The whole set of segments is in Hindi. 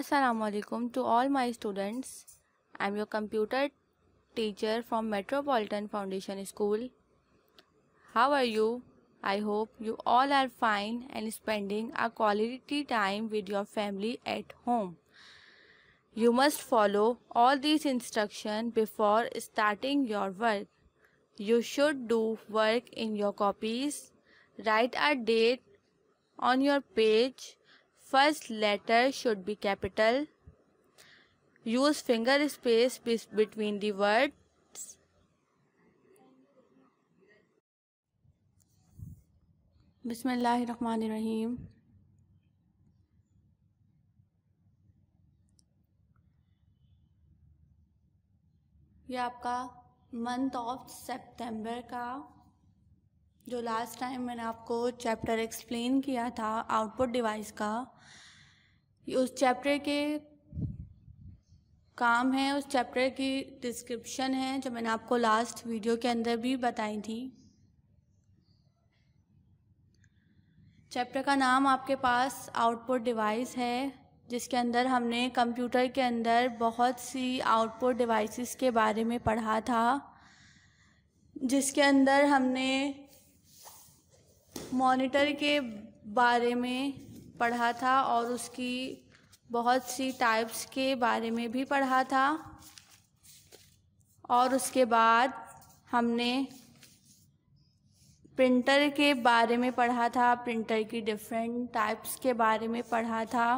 Assalamualaikum to all my students. I am your computer teacher from Metropolitan Foundation School. How are you? I hope you all are fine and spending a quality time with your family at home. You must follow all these instructions before starting your work. You should do work in your copies, write a date on your page First letter should be capital. Use finger space between the words. Bismillahirrahmanirrahim. ये आपका मंथ ऑफ सितंबर का जो लास्ट टाइम मैंने आपको चैप्टर एक्सप्लेन किया था आउटपुट डिवाइस का उस चैप्टर के काम है उस चैप्टर की डिस्क्रिप्शन है जो मैंने आपको लास्ट वीडियो के अंदर भी बताई थी चैप्टर का नाम आपके पास आउटपुट डिवाइस है जिसके अंदर हमने कंप्यूटर के अंदर बहुत सी आउटपुट डिवाइसेस के बारे में पढ़ा था जिसके अंदर हमने मॉनिटर के बारे में पढ़ा था और उसकी बहुत सी टाइप्स के बारे में भी पढ़ा था और उसके बाद हमने प्रिंटर के बारे में पढ़ा था प्रिंटर की डिफरेंट टाइप्स के बारे में पढ़ा था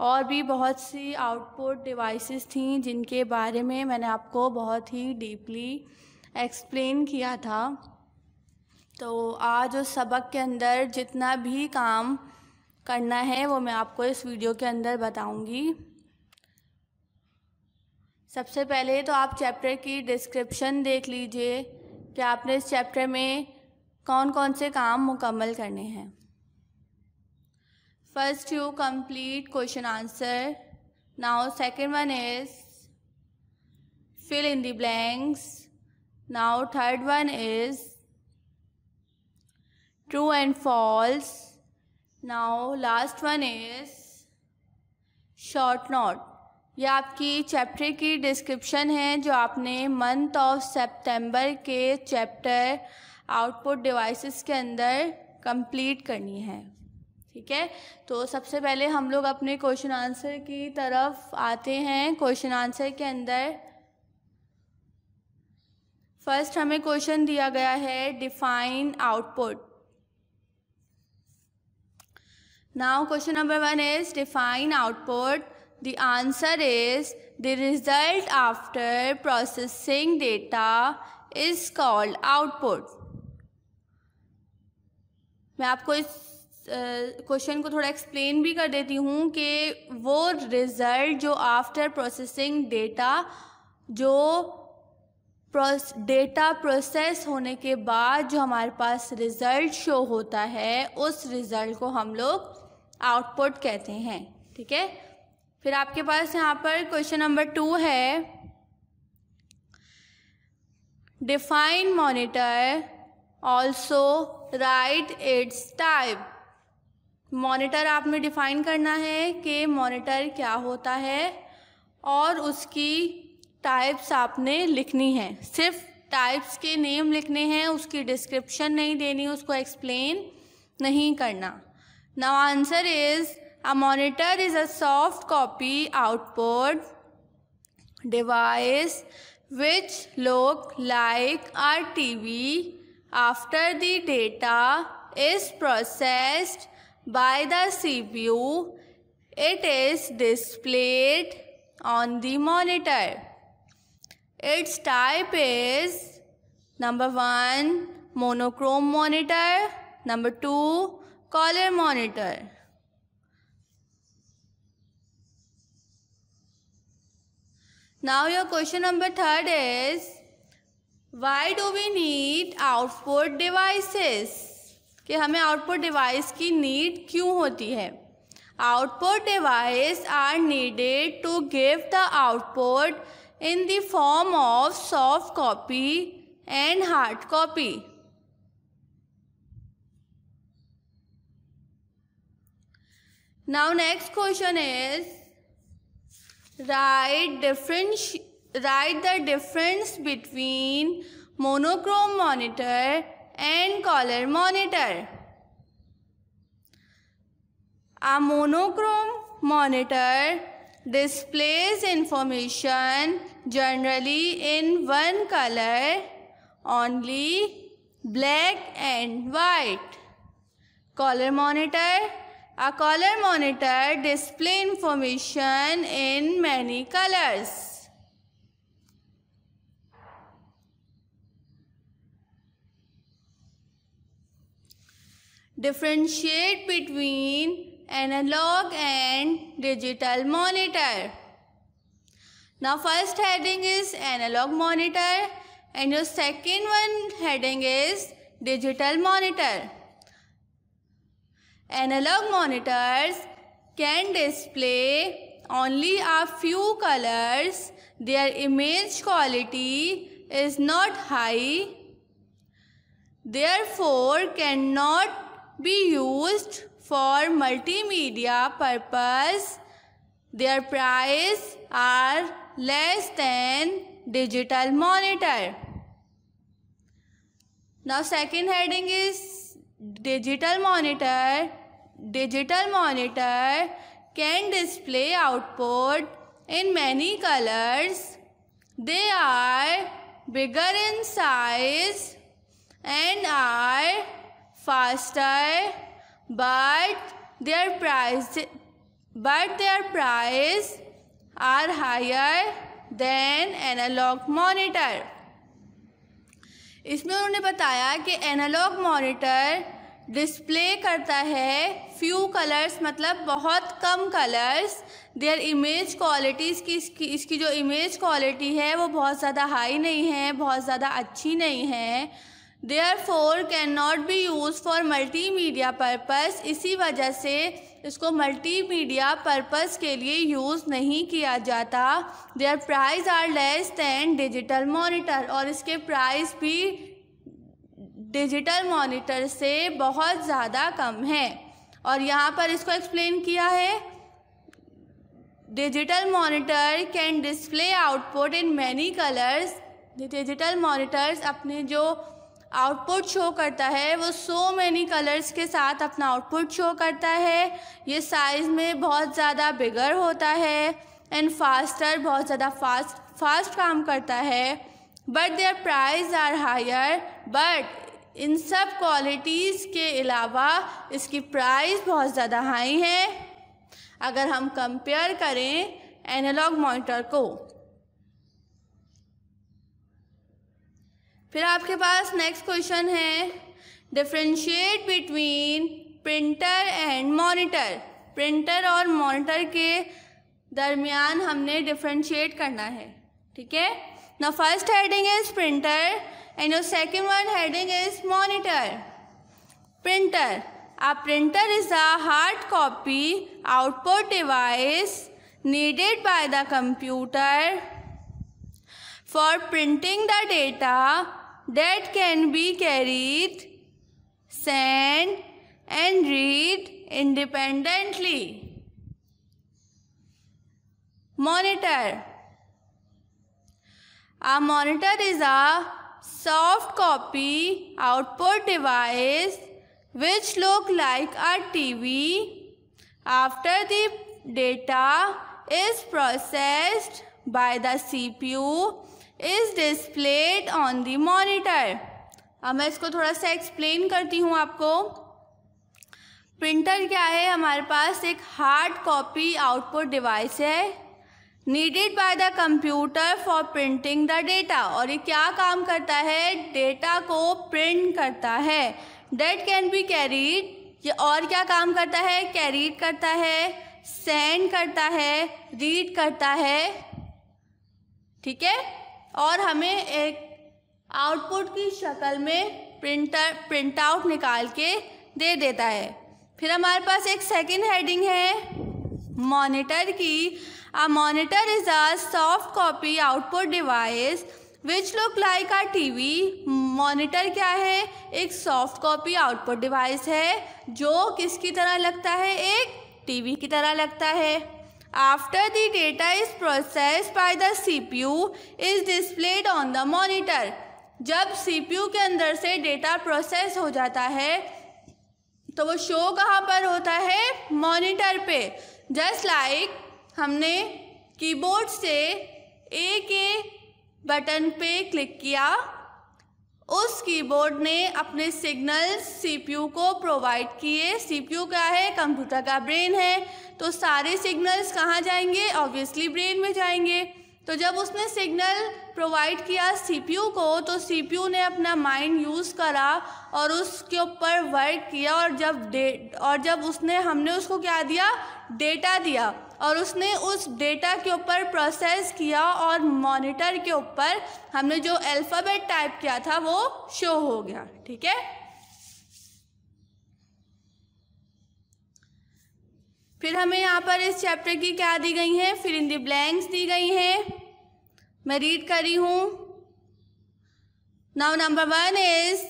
और भी बहुत सी आउटपुट डिवाइसेस थी जिनके बारे में मैंने आपको बहुत ही डीपली एक्सप्लेन किया था तो आज उस सबक के अंदर जितना भी काम करना है वो मैं आपको इस वीडियो के अंदर बताऊंगी सबसे पहले तो आप चैप्टर की डिस्क्रिप्शन देख लीजिए कि आपने इस चैप्टर में कौन कौन से काम मुकम्मल करने हैं first you complete question answer now second one is fill in the blanks now third one is true and false now last one is short note ये आपकी चैप्टर की डिस्क्रिप्शन है जो आपने मंथ ऑफ सितंबर के चैप्टर आउटपुट डिवाइसेस के अंदर कंप्लीट करनी है ठीक है तो सबसे पहले हम लोग अपने क्वेश्चन आंसर की तरफ आते हैं क्वेश्चन आंसर के अंदर फर्स्ट हमें क्वेश्चन दिया गया है define output Now question number 1 is define output. The answer is the result after processing data is called output. मैं आपको इस क्वेश्चन uh, को थोड़ा एक्सप्लेन भी कर देती हूँ कि वो रिज़ल्ट जो आफ्टर प्रोसेसिंग डेटा जो डेटा प्रोसेस होने के बाद जो हमारे पास रिज़ल्ट शो होता है उस रिज़ल्ट को हम लोग आउटपुट कहते हैं ठीक है फिर आपके पास यहाँ पर क्वेश्चन नंबर टू है define monitor also write its type monitor आपने डिफाइन करना है कि मॉनिटर क्या होता है और उसकी टाइप्स आपने लिखनी है सिर्फ टाइप्स के नेम लिखने हैं उसकी डिस्क्रिप्शन नहीं देनी उसको एक्सप्लेन नहीं करना Now answer is a monitor is a soft copy output device which look like a TV after the data is processed by the CPU. It is displayed on the monitor. Its type is number 1 monochrome monitor, number 2 colour monitor now your question number third is why do we need output devices कि हमें आउटपुट डिवाइस की नीड क्यों होती है output device are needed to give the output in the form of soft copy and hard copy now next question is write difference write the difference between monochrome monitor and color monitor a monochrome monitor displays information generally in one color only black and white color monitor a color monitor displays information in many colors. Differentiate between analog and digital monitor. Now first heading is analog monitor and your second one heading is digital monitor. Analog monitors can display only a few colors. Their image quality is not high. Therefore, cannot be used for multimedia purpose. Their price are less than digital monitor. Now second heading is digital monitor digital monitor can display output in many colours they are bigger in size and are faster but their price but their price are higher than analogue monitor इसमें उन्होंने बताया कि एनालॉग मॉनिटर डिस्प्ले करता है फ्यू कलर्स मतलब बहुत कम कलर्स देयर इमेज क्वालिटी की इसकी इसकी जो इमेज क्वालिटी है वो बहुत ज़्यादा हाई नहीं है बहुत ज़्यादा अच्छी नहीं है therefore can not be use for multimedia purpose इसी वजह से इसको मल्टी मीडिया पर्पज़ के लिए यूज़ नहीं किया जाता their price are less than digital monitor और इसके प्राइस भी डिजिटल मॉनिटर से बहुत ज़्यादा कम है और यहाँ पर इसको एक्सप्लेन किया है digital monitor can display output in many colours digital monitors अपने जो आउटपुट शो करता है वो सो मैनी कलर्स के साथ अपना आउटपुट शो करता है ये साइज़ में बहुत ज़्यादा बिगर होता है एंड फास्टर बहुत ज़्यादा फास्ट फास्ट काम करता है but their price are higher but इन सब क्वालिटीज़ के अलावा इसकी प्राइस बहुत ज़्यादा हाई है अगर हम कंपेयर करें एनालॉग मॉनिटर को फिर आपके पास नेक्स्ट क्वेश्चन है differentiate between printer and monitor printer और मॉनिटर के दरमियान हमने डिफ्रेंशिएट करना है ठीक है ना first heading is printer and your second one heading is monitor. Printer. A printer is a hard copy output device needed by the computer for printing the data that can be carried, sent and read independently. Monitor. A monitor is a soft copy output device which look like a TV. After the data is processed by the CPU is displayed on the monitor. अब मैं इसको थोड़ा सा एक्सप्लेन करती हूँ आपको प्रिंटर क्या है हमारे पास एक हार्ड कॉपी आउटपुट डिवाइस है needed by the computer for printing the data और ये क्या काम करता है डेटा को प्रिंट करता है डेट कैन बी कैरीड ये और क्या काम करता है कैरीड करता है सेंड करता है रीड करता है ठीक है और हमें एक आउटपुट की शक्ल में प्रिंटर प्रिंट आउट निकाल के दे देता है फिर हमारे पास एक सेकंड हेडिंग है मॉनिटर की a monitor is a soft copy output device which look like a TV monitor क्या है एक सॉफ्ट कॉपी आउटपुट डिवाइस है जो किसकी तरह लगता है एक टीवी की तरह लगता है after the data is process by the C P U is displayed on the monitor जब सी पी यू के अंदर से डेटा प्रोसेस हो जाता है तो वो शो कहाँ पर होता है मॉनिटर पे जस्ट लाइक हमने कीबोर्ड से ए के बटन पे क्लिक किया उस कीबोर्ड ने अपने सिग्नल सीपीयू को प्रोवाइड किए सीपीयू क्या है कंप्यूटर का ब्रेन है तो सारे सिग्नल्स कहाँ जाएंगे ऑब्वियसली ब्रेन में जाएंगे तो जब उसने सिग्नल प्रोवाइड किया सीपीयू को तो सीपीयू ने अपना माइंड यूज़ करा और उसके ऊपर वर्क किया और जब डे और जब उसने हमने उसको क्या दिया डेटा दिया और उसने उस डेटा के ऊपर प्रोसेस किया और मॉनिटर के ऊपर हमने जो अल्फ़ाबेट टाइप किया था वो शो हो गया ठीक है फिर हमें यहाँ पर इस चैप्टर की क्या दी गई हैं फिर इन दी ब्लैंक्स दी गई हैं मैं रीड कर रही हूँ now number one is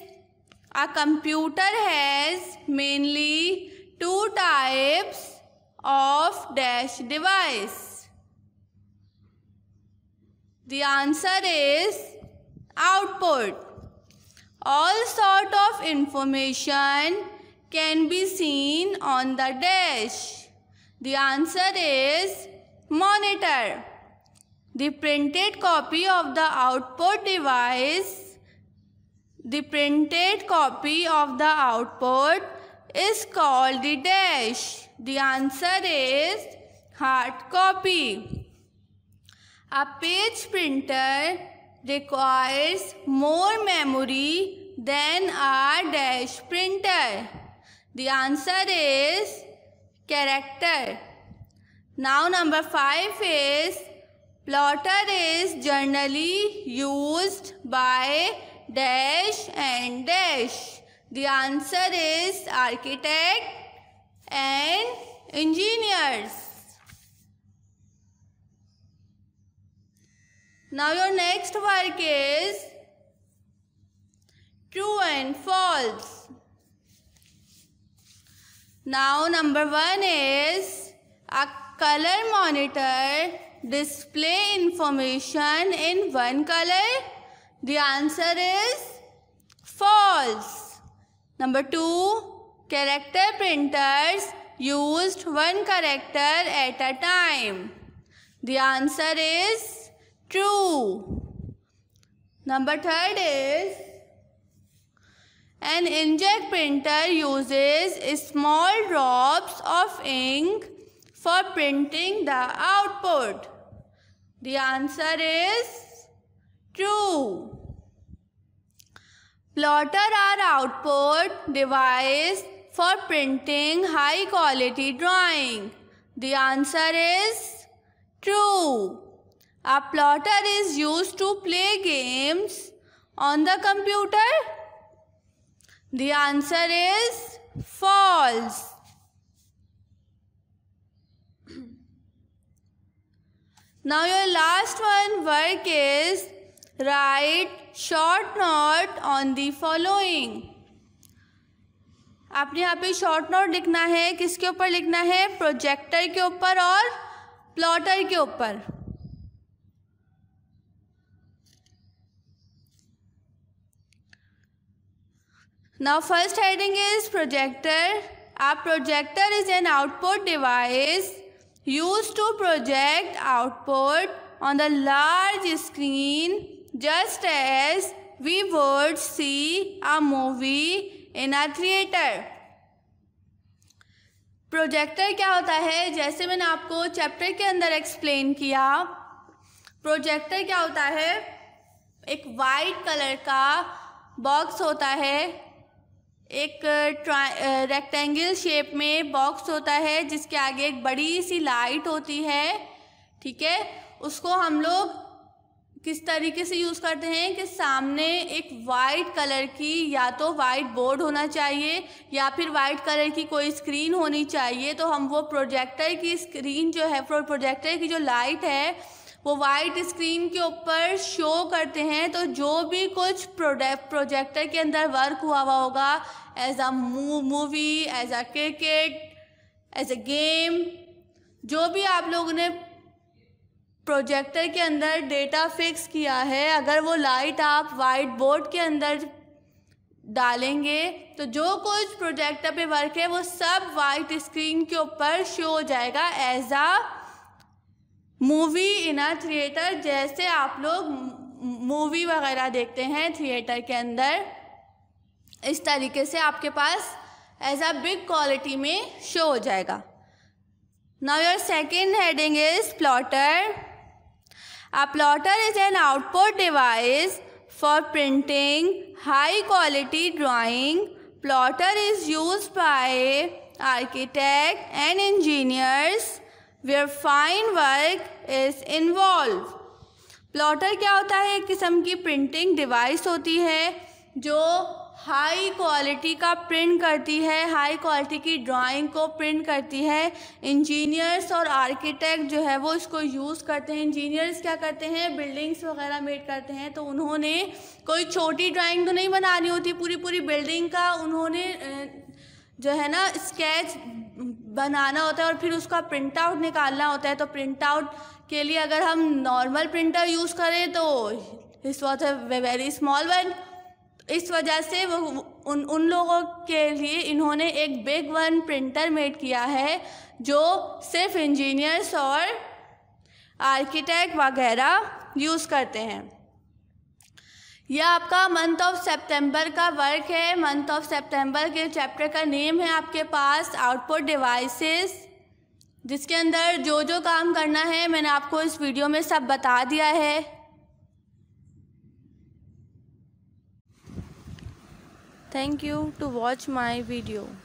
a computer has mainly two types of dash device the answer is output all sort of information can be seen on the dash The answer is monitor. The printed copy of the output device the printed copy of the output is called the dash. The answer is hard copy. A page printer requires more memory than a dash printer. The answer is character. Now number 5 is plotter is generally used by dash and dash. The answer is architect and engineers. Now your next work is true and false. Now number one is a color monitor display information in one color. The answer is false. Number two, character printers used one character at a time. The answer is true. Number third is an inkjet printer uses small drops of ink for printing the output. The answer is true. Plotter are output device for printing high quality drawing. The answer is true. A plotter is used to play games on the computer The answer is false. now your last one work is write short note on the following. आपने यहाँ पे शॉर्ट नोट लिखना है किसके ऊपर लिखना है प्रोजेक्टर के ऊपर और प्लॉटर के ऊपर Now first heading is projector. A projector is an output device used to project output on the large screen just as we would see a movie in a theater. Projector क्या होता है जैसे मैंने आपको चैप्टर के अंदर एक्सप्लेन किया प्रोजेक्टर क्या होता है एक वाइट कलर का बॉक्स होता है एक रेक्टेंगल शेप में बॉक्स होता है जिसके आगे एक बड़ी सी लाइट होती है ठीक है उसको हम लोग किस तरीके से यूज़ करते हैं कि सामने एक वाइट कलर की या तो वाइट बोर्ड होना चाहिए या फिर वाइट कलर की कोई स्क्रीन होनी चाहिए तो हम वो प्रोजेक्टर की स्क्रीन जो है प्रोजेक्टर की जो लाइट है वो वाइट स्क्रीन के ऊपर शो करते हैं तो जो भी कुछ प्रोडक्ट प्रोजेक्टर के अंदर वर्क हुआ हुआ होगा as a movie as a cricket as a game जो भी आप लोगों ने प्रोजेक्टर के अंदर डेटा फिक्स किया है अगर वो लाइट आप वाइट बोर्ड के अंदर डालेंगे तो जो कुछ प्रोजेक्टर पे वर्क है वो सब वाइट स्क्रीन के ऊपर शो हो जाएगा as a movie in a theatre जैसे आप लोग मूवी वगैरह देखते हैं थिएटर के अंदर इस तरीके से आपके पास एज अ बिग क्वालिटी में शो हो जाएगा now your second heading is plotter a plotter is an output device for printing high quality drawing plotter is use by architect and engineers where fine work is involve plotter क्या होता है एक किस्म की प्रिंटिंग डिवाइस होती है जो हाई क्वालिटी का प्रिंट करती है हाई क्वालिटी की ड्राइंग को प्रिंट करती है इंजीनियर्स और आर्किटेक्ट जो है वो इसको यूज़ करते हैं इंजीनियर्स क्या करते हैं बिल्डिंग्स वगैरह मेड करते हैं तो उन्होंने कोई छोटी ड्राइंग तो नहीं बनानी होती पूरी पूरी बिल्डिंग का उन्होंने जो है ना स्केच बनाना होता है और फिर उसका प्रिंट आउट निकालना होता है तो प्रिंट आउट के लिए अगर हम नॉर्मल प्रिंटर यूज़ करें तो इस was a very small one इस वजह से वो उन उन लोगों के लिए इन्होंने एक बिग वन प्रिंटर मेड किया है जो सिर्फ इंजीनियर्स और आर्किटेक्ट वगैरह यूज़ करते हैं यह आपका मंथ ऑफ सितंबर का वर्क है मंथ ऑफ सितंबर के चैप्टर का नेम है आपके पास आउटपुट डिवाइसेस जिसके अंदर जो जो काम करना है मैंने आपको इस वीडियो में सब बता दिया है thank you to watch my video